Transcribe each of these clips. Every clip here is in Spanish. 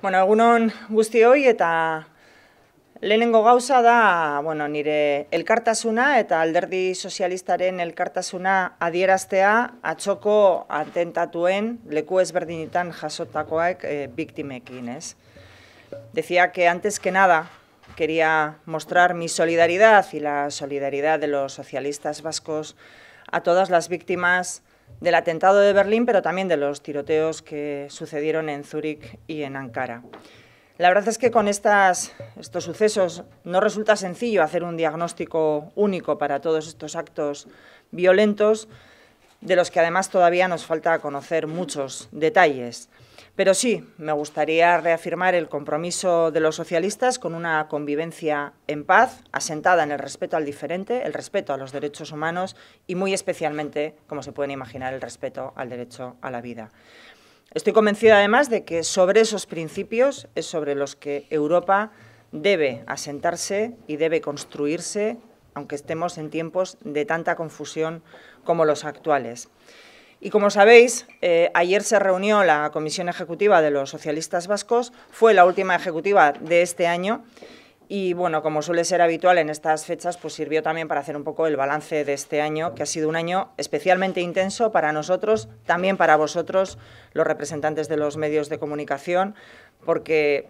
Bueno, egunon guzti hoi eta lehenengo gauza da bueno, nire elkartasuna eta alderdi sozialistaren elkartasuna adieraztea atxoko atentatuen leku ezberdinetan jasotakoak e, biktimekin, ez? Decía que antes que nada quería mostrar mi solidaridad y la solidaridad de los socialistas vascos a todas las víctimas del atentado de Berlín, pero también de los tiroteos que sucedieron en Zúrich y en Ankara. La verdad es que con estos sucesos no resulta sencillo hacer un diagnóstico único para todos estos actos violentos, de los que además todavía nos falta conocer muchos detalles. Pero sí, me gustaría reafirmar el compromiso de los socialistas con una convivencia en paz, asentada en el respeto al diferente, el respeto a los derechos humanos y muy especialmente, como se pueden imaginar, el respeto al derecho a la vida. Estoy convencida además de que sobre esos principios es sobre los que Europa debe asentarse y debe construirse, aunque estemos en tiempos de tanta confusión como los actuales. Y como sabéis, eh, ayer se reunió la Comisión Ejecutiva de los Socialistas Vascos, fue la última ejecutiva de este año y, bueno, como suele ser habitual en estas fechas, pues sirvió también para hacer un poco el balance de este año, que ha sido un año especialmente intenso para nosotros, también para vosotros, los representantes de los medios de comunicación, porque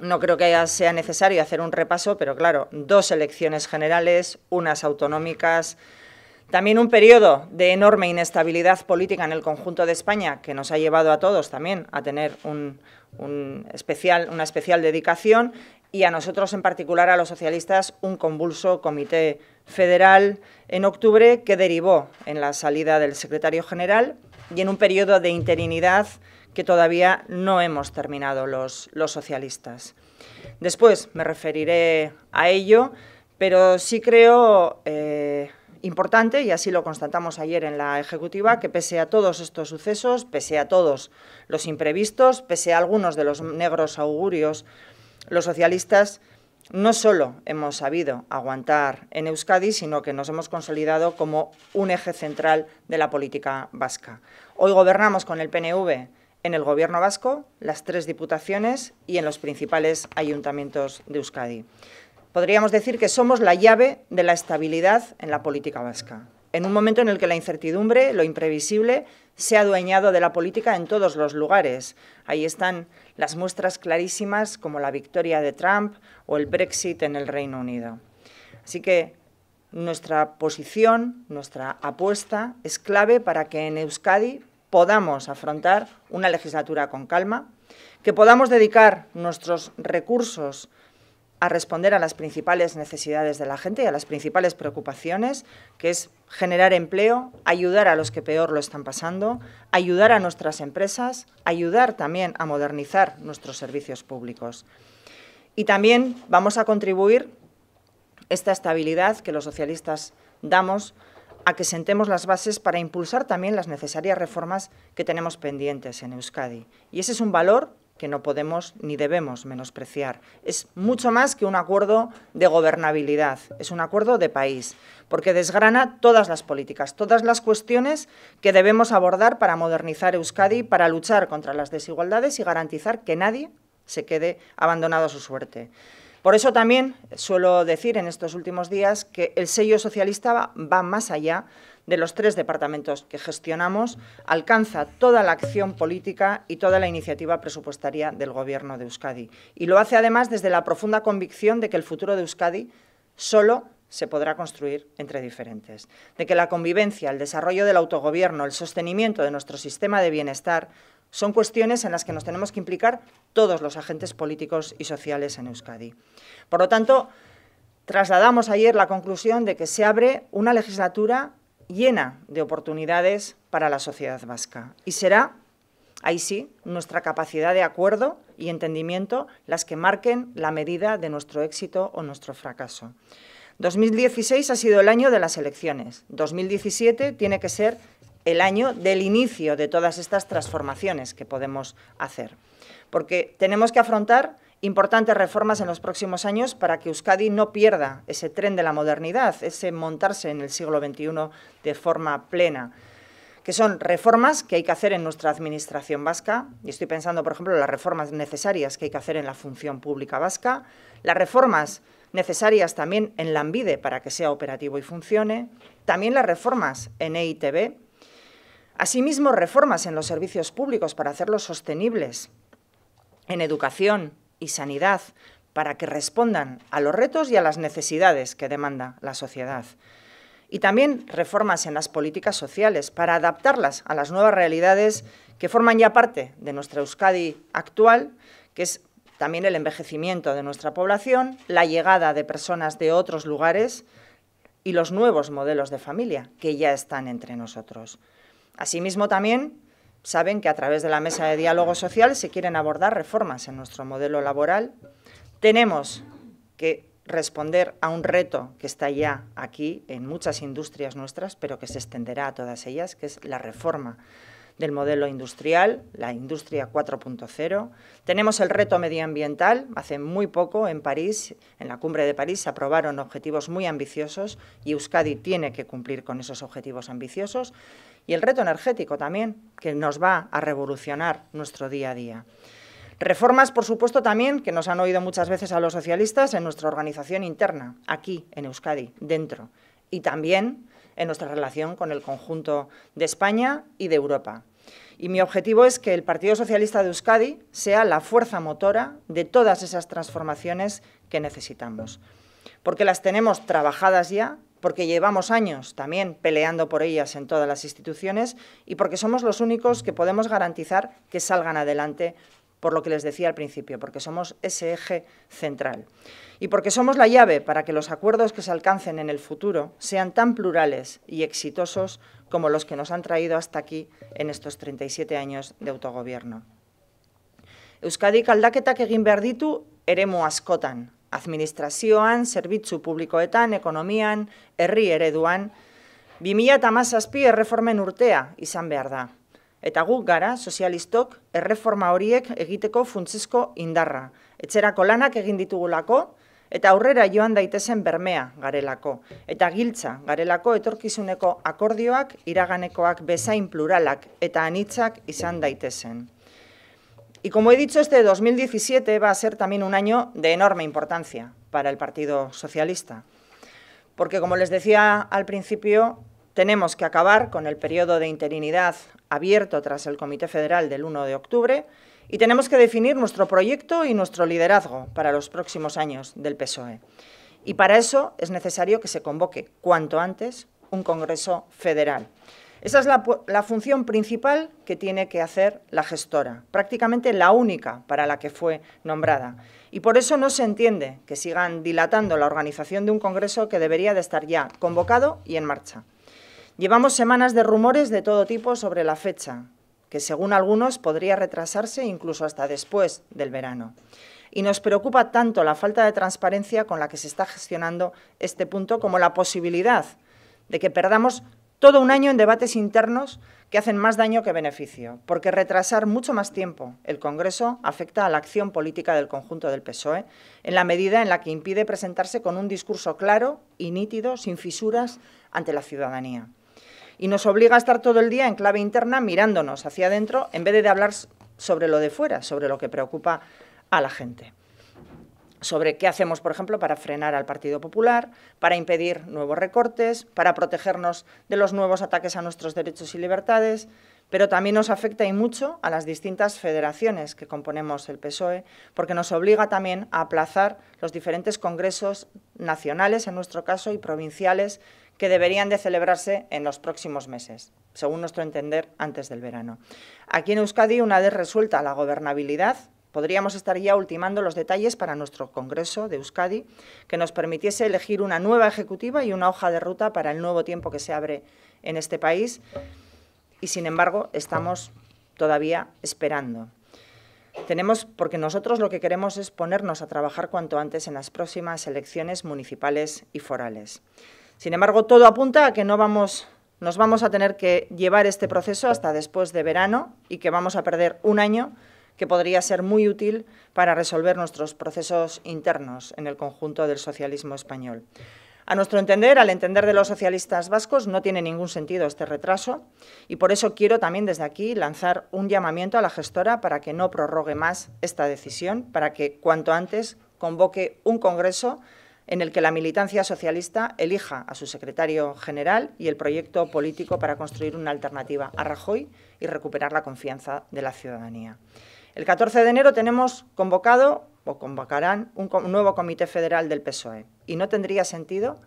no creo que sea necesario hacer un repaso, pero claro, dos elecciones generales, unas autonómicas, también un periodo de enorme inestabilidad política en el conjunto de España que nos ha llevado a todos también a tener una especial dedicación y a nosotros en particular, a los socialistas, un convulso comité federal en octubre que derivó en la salida del secretario general y en un periodo de interinidad que todavía no hemos terminado los, socialistas. Después me referiré a ello, pero sí creo... Eh, importante, y así lo constatamos ayer en la Ejecutiva, que pese a todos estos sucesos, pese a todos los imprevistos, pese a algunos de los negros augurios, los socialistas no solo hemos sabido aguantar en Euskadi, sino que nos hemos consolidado como un eje central de la política vasca. Hoy gobernamos con el PNV en el Gobierno vasco, las tres diputaciones y en los principales ayuntamientos de Euskadi. Podríamos decir que somos la llave de la estabilidad en la política vasca, en un momento en el que la incertidumbre, lo imprevisible, se ha adueñado de la política en todos los lugares. Ahí están las muestras clarísimas como la victoria de Trump o el Brexit en el Reino Unido. Así que nuestra posición, nuestra apuesta es clave para que en Euskadi podamos afrontar una legislatura con calma, que podamos dedicar nuestros recursos a responder a las principales necesidades de la gente y a las principales preocupaciones, que es generar empleo, ayudar a los que peor lo están pasando, ayudar a nuestras empresas, ayudar también a modernizar nuestros servicios públicos. Y también vamos a contribuir esta estabilidad que los socialistas damos a que sentemos las bases para impulsar también las necesarias reformas que tenemos pendientes en Euskadi. Y ese es un valor que no podemos ni debemos menospreciar. Es mucho más que un acuerdo de gobernabilidad, es un acuerdo de país, porque desgrana todas las políticas, todas las cuestiones que debemos abordar para modernizar Euskadi, para luchar contra las desigualdades y garantizar que nadie se quede abandonado a su suerte. Por eso también suelo decir en estos últimos días que el sello socialista va más allá de los tres departamentos que gestionamos, alcanza toda la acción política y toda la iniciativa presupuestaria del Gobierno de Euskadi. Y lo hace además desde la profunda convicción de que el futuro de Euskadi solo se podrá construir entre diferentes, de que la convivencia, el desarrollo del autogobierno, el sostenimiento de nuestro sistema de bienestar son cuestiones en las que nos tenemos que implicar todos los agentes políticos y sociales en Euskadi. Por lo tanto, trasladamos ayer la conclusión de que se abre una legislatura llena de oportunidades para la sociedad vasca. Y será, ahí sí, nuestra capacidad de acuerdo y entendimiento las que marquen la medida de nuestro éxito o nuestro fracaso. 2016 ha sido el año de las elecciones. 2017 tiene que ser el año del inicio de todas estas transformaciones que podemos hacer. Porque tenemos que afrontar importantes reformas en los próximos años para que Euskadi no pierda ese tren de la modernidad, ese montarse en el siglo XXI de forma plena que son reformas que hay que hacer en nuestra administración vasca, y estoy pensando, por ejemplo, en las reformas necesarias que hay que hacer en la función pública vasca, las reformas necesarias también en la ANVIDE para que sea operativo y funcione, también las reformas en EITB, asimismo reformas en los servicios públicos para hacerlos sostenibles, en educación, y sanidad para que respondan a los retos y a las necesidades que demanda la sociedad. Y también reformas en las políticas sociales para adaptarlas a las nuevas realidades que forman ya parte de nuestra Euskadi actual, que es también el envejecimiento de nuestra población, la llegada de personas de otros lugares y los nuevos modelos de familia que ya están entre nosotros. Asimismo, también saben que a través de la mesa de diálogo social se quieren abordar reformas en nuestro modelo laboral. Tenemos que responder a un reto que está ya aquí en muchas industrias nuestras, pero que se extenderá a todas ellas, que es la reforma del modelo industrial, la industria 4.0. Tenemos el reto medioambiental. Hace muy poco en París, en la cumbre de París, se aprobaron objetivos muy ambiciosos y Euskadi tiene que cumplir con esos objetivos ambiciosos y el reto energético también, que nos va a revolucionar nuestro día a día. Reformas, por supuesto, también que nos han oído muchas veces a los socialistas en nuestra organización interna, aquí en Euskadi, dentro, y también en nuestra relación con el conjunto de España y de Europa. Y mi objetivo es que el Partido Socialista de Euskadi sea la fuerza motora de todas esas transformaciones que necesitamos, porque las tenemos trabajadas ya porque llevamos años también peleando por ellas en todas las instituciones y porque somos los únicos que podemos garantizar que salgan adelante por lo que les decía al principio, porque somos ese eje central. Y porque somos la llave para que los acuerdos que se alcancen en el futuro sean tan plurales y exitosos como los que nos han traído hasta aquí en estos 37 años de autogobierno. Euskadi aldaketak egin askotan, administrazioan, zerbitzu publikoetan, ekonomian, herri ereduan, 2000 eta mazazpi erreformen urtea izan behar da. Eta guk gara, sozialistok, erreforma horiek egiteko funtsezko indarra. Etzerako lanak egin ditugulako, eta aurrera joan daitezen bermea garelako. Eta giltza garelako etorkizuneko akordioak, iraganekoak bezain pluralak eta anitzak izan daitezen. Y como he dicho, este 2017 va a ser también un año de enorme importancia para el Partido Socialista, porque como les decía al principio, tenemos que acabar con el periodo de interinidad abierto tras el Comité Federal del 1 de octubre y tenemos que definir nuestro proyecto y nuestro liderazgo para los próximos años del PSOE. Y para eso es necesario que se convoque cuanto antes un Congreso Federal. Esa es la, función principal que tiene que hacer la gestora, prácticamente la única para la que fue nombrada. Y por eso no se entiende que sigan dilatando la organización de un congreso que debería de estar ya convocado y en marcha. Llevamos semanas de rumores de todo tipo sobre la fecha, que según algunos podría retrasarse incluso hasta después del verano. Y nos preocupa tanto la falta de transparencia con la que se está gestionando este punto como la posibilidad de que perdamos todo un año en debates internos que hacen más daño que beneficio, porque retrasar mucho más tiempo el Congreso afecta a la acción política del conjunto del PSOE, en la medida en la que impide presentarse con un discurso claro y nítido, sin fisuras, ante la ciudadanía. Y nos obliga a estar todo el día en clave interna mirándonos hacia adentro en vez de hablar sobre lo de fuera, sobre lo que preocupa a la gente sobre qué hacemos, por ejemplo, para frenar al Partido Popular, para impedir nuevos recortes, para protegernos de los nuevos ataques a nuestros derechos y libertades, pero también nos afecta y mucho a las distintas federaciones que componemos el PSOE, porque nos obliga también a aplazar los diferentes congresos nacionales, en nuestro caso, y provinciales, que deberían de celebrarse en los próximos meses, según nuestro entender, antes del verano. Aquí en Euskadi, una vez resuelta la gobernabilidad, Podríamos estar ya ultimando los detalles para nuestro Congreso de Euskadi, que nos permitiese elegir una nueva ejecutiva y una hoja de ruta para el nuevo tiempo que se abre en este país. Y, sin embargo, estamos todavía esperando. Tenemos, porque nosotros lo que queremos es ponernos a trabajar cuanto antes en las próximas elecciones municipales y forales. Sin embargo, todo apunta a que no vamos, nos vamos a tener que llevar este proceso hasta después de verano y que vamos a perder un año que podría ser muy útil para resolver nuestros procesos internos en el conjunto del socialismo español. A nuestro entender, al entender de los socialistas vascos, no tiene ningún sentido este retraso y por eso quiero también desde aquí lanzar un llamamiento a la gestora para que no prorrogue más esta decisión, para que cuanto antes convoque un congreso en el que la militancia socialista elija a su secretario general y el proyecto político para construir una alternativa a Rajoy y recuperar la confianza de la ciudadanía. El 14 de enero tenemos convocado o convocarán un, nuevo comité federal del PSOE y no tendría sentido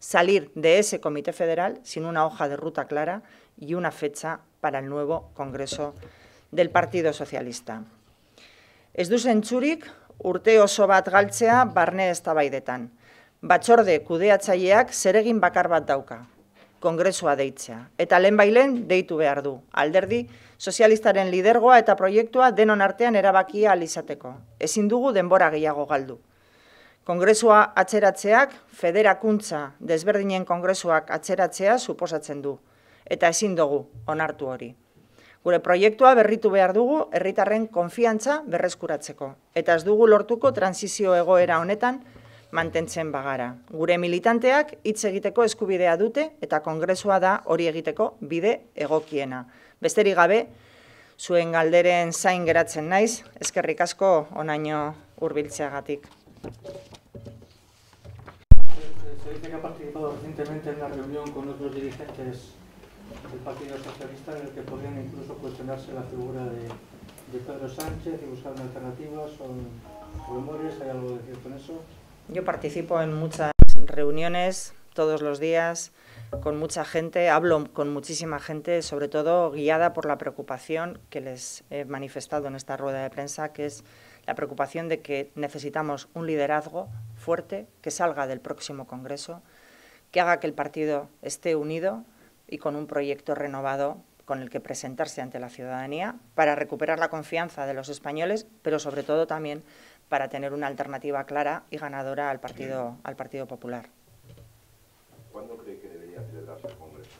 salir de ese comité federal sin una hoja de ruta clara y una fecha para el nuevo Congreso del Partido Socialista. Esdusen Churik, Urteo Sobat oso bat galtzea barne eztabaidetan. Chayak, kudeatzaileak bakar bat dauka. kongresua deitzea. Eta lehen deitu behar du, alderdi sozialistaren lidergoa eta proiektua denon artean erabakia alizateko. Ezin dugu denbora gehiago galdu. Kongresua atzeratzeak, federakuntza desberdinen kongresuak atzeratzea suposatzen du. Eta ezin dugu, onartu hori. Gure proiektua berritu behar dugu, herritarren konfiantza berrezkuratzeko. Eta ez dugu lortuko transizio egoera honetan, mantentzen bagara. Gure militanteak hitz egiteko eskubidea dute eta kongresua da hori egiteko bide egokiena. Besteri gabe, zuen galderen zain geratzen naiz, eskerrik asko onaino hurbiltzeagatik. Se ha participado recientemente en la reunión con otros dirigentes del Partido Socialista en el que podrían incluso cuestionarse la figura de, de Pedro Sánchez y buscar alternativas, son rumores, ¿hay algo de cierto en eso? Yo participo en muchas reuniones todos los días con mucha gente, hablo con muchísima gente, sobre todo guiada por la preocupación que les he manifestado en esta rueda de prensa, que es la preocupación de que necesitamos un liderazgo fuerte que salga del próximo Congreso, que haga que el partido esté unido y con un proyecto renovado con el que presentarse ante la ciudadanía para recuperar la confianza de los españoles, pero sobre todo también para tener una alternativa clara y ganadora al Partido, al partido Popular. ¿Cuándo cree que debería celebrarse el Congreso?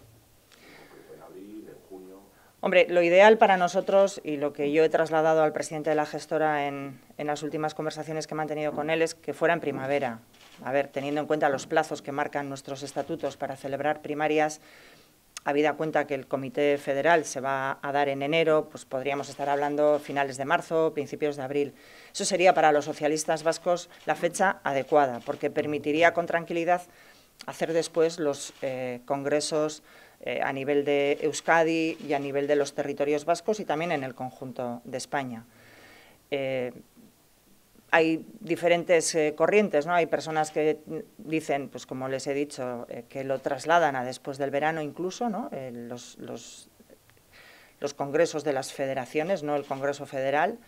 ¿En abril, en junio? Hombre, lo ideal para nosotros y lo que yo he trasladado al presidente de la gestora en, las últimas conversaciones que he mantenido con él es que fuera en primavera. A ver, teniendo en cuenta los plazos que marcan nuestros estatutos para celebrar primarias, habida cuenta que el Comité Federal se va a dar en enero, pues podríamos estar hablando finales de marzo, principios de abril. Eso sería para los socialistas vascos la fecha adecuada, porque permitiría con tranquilidad hacer después los eh, congresos eh, a nivel de Euskadi y a nivel de los territorios vascos y también en el conjunto de España. Eh, hay diferentes eh, corrientes, ¿no? Hay personas que dicen, pues como les he dicho, eh, que lo trasladan a después del verano incluso, ¿no? Eh, los, los, los, congresos de las federaciones, no el Congreso Federal,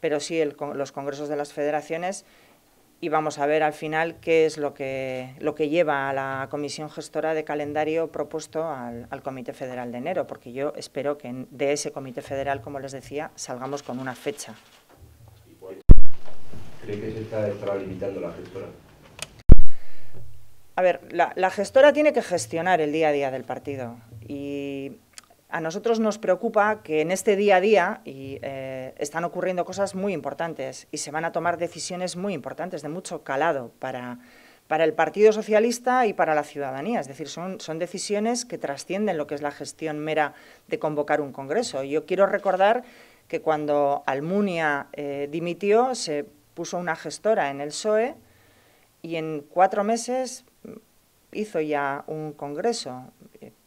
pero sí el, los congresos de las federaciones y vamos a ver al final qué es lo que, lo que lleva a la comisión gestora de calendario propuesto al, al Comité Federal de enero, porque yo espero que de ese Comité Federal, como les decía, salgamos con una fecha ¿Cree que se está extralimitando la gestora? A ver, la, gestora tiene que gestionar el día a día del partido y a nosotros nos preocupa que en este día a día y, eh, están ocurriendo cosas muy importantes y se van a tomar decisiones muy importantes, de mucho calado para, para el Partido Socialista y para la ciudadanía. Es decir, son, son, decisiones que trascienden lo que es la gestión mera de convocar un Congreso. Yo quiero recordar que cuando Almunia eh, dimitió se puso una gestora en el SOE y en cuatro meses hizo ya un congreso.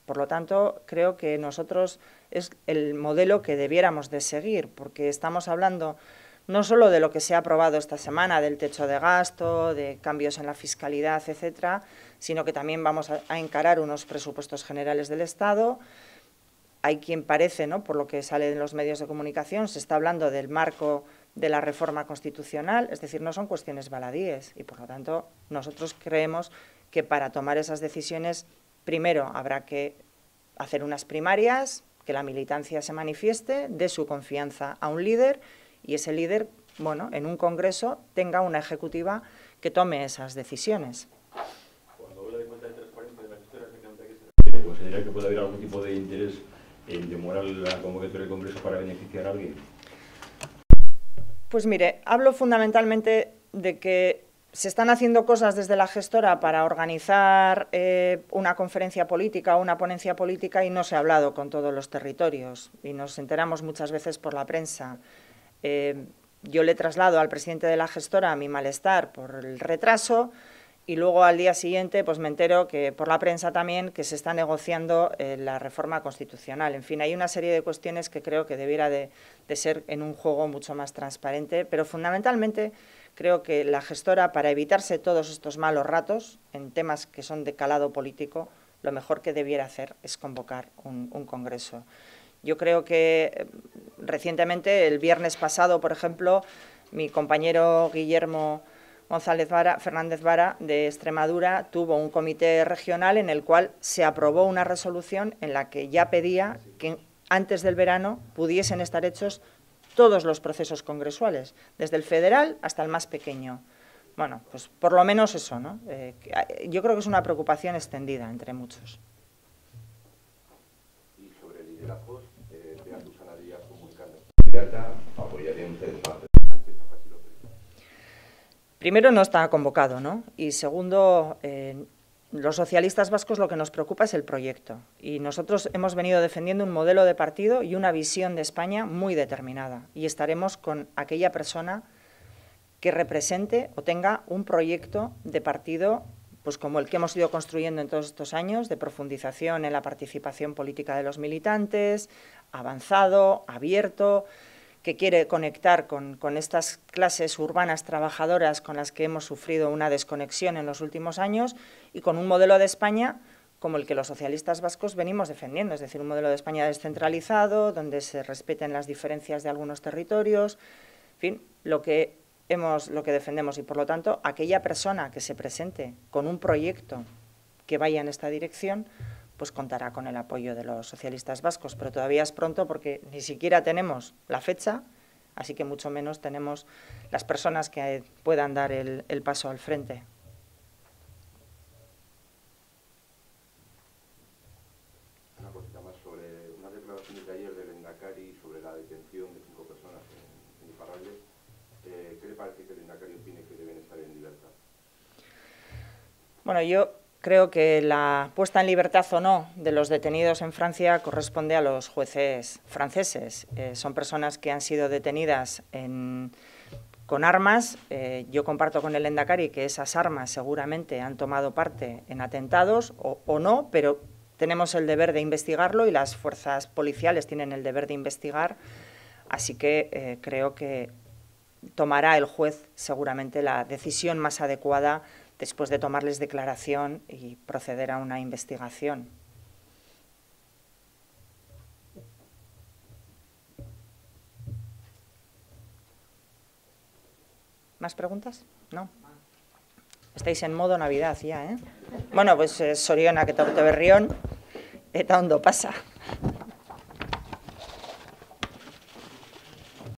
Por lo tanto, creo que nosotros es el modelo que debiéramos de seguir, porque estamos hablando no solo de lo que se ha aprobado esta semana, del techo de gasto, de cambios en la fiscalidad, etcétera, sino que también vamos a, encarar unos presupuestos generales del Estado. Hay quien parece, ¿no? por lo que sale en los medios de comunicación, se está hablando del marco de la reforma constitucional, es decir, no son cuestiones baladíes y por lo tanto nosotros creemos que para tomar esas decisiones primero habrá que hacer unas primarias, que la militancia se manifieste, dé su confianza a un líder y ese líder, bueno, en un congreso tenga una ejecutiva que tome esas decisiones. Cuando habla de cuenta de transparencia de la historia, que pues, que puede haber algún tipo de interés en demorar la convocatoria del congreso para beneficiar a alguien? Pues mire, hablo fundamentalmente de que se están haciendo cosas desde la gestora para organizar eh, una conferencia política o una ponencia política y no se ha hablado con todos los territorios y nos enteramos muchas veces por la prensa. Eh, yo le traslado al presidente de la gestora mi malestar por el retraso, y luego al día siguiente pues me entero que por la prensa también que se está negociando eh, la reforma constitucional. En fin, hay una serie de cuestiones que creo que debiera de, ser en un juego mucho más transparente, pero fundamentalmente creo que la gestora para evitarse todos estos malos ratos en temas que son de calado político, lo mejor que debiera hacer es convocar un, congreso. Yo creo que eh, recientemente, el viernes pasado, por ejemplo, mi compañero Guillermo González Vara, Fernández Vara de Extremadura tuvo un comité regional en el cual se aprobó una resolución en la que ya pedía que antes del verano pudiesen estar hechos todos los procesos congresuales, desde el federal hasta el más pequeño. Bueno, pues por lo menos eso, ¿no? Eh, ah, eh, yo creo que es una preocupación extendida entre muchos primero, no está convocado, ¿no? Y segundo, eh, los socialistas vascos lo que nos preocupa es el proyecto. Y nosotros hemos venido defendiendo un modelo de partido y una visión de España muy determinada. Y estaremos con aquella persona que represente o tenga un proyecto de partido pues como el que hemos ido construyendo en todos estos años, de profundización en la participación política de los militantes, avanzado, abierto, que quiere conectar con, estas clases urbanas trabajadoras con las que hemos sufrido una desconexión en los últimos años y con un modelo de España como el que los socialistas vascos venimos defendiendo, es decir, un modelo de España descentralizado, donde se respeten las diferencias de algunos territorios, en fin, lo que, hemos, lo que defendemos. Y, por lo tanto, aquella persona que se presente con un proyecto que vaya en esta dirección pues contará con el apoyo de los socialistas vascos. Pero todavía es pronto porque ni siquiera tenemos la fecha, así que mucho menos tenemos las personas que puedan dar el, paso al frente. Una cosita más sobre unas declaraciones de ayer del Lendakari sobre la detención de cinco personas en, en eh, ¿Qué le parece que el Endacari opine que deben estar en libertad? Bueno, yo Creo que la puesta en libertad o no de los detenidos en Francia corresponde a los jueces franceses. Eh, son personas que han sido detenidas con armas. Eh, yo comparto con el Endacari que esas armas seguramente han tomado parte en atentados o, no, pero tenemos el deber de investigarlo y las fuerzas policiales tienen el deber de investigar. Así que eh, creo que tomará el juez seguramente la decisión más adecuada después de tomarles declaración y proceder a una investigación. ¿Más preguntas? No. Estáis en modo Navidad ya, ¿eh? Bueno, pues eh, Soriona, que te berrión, eta ondo pasa.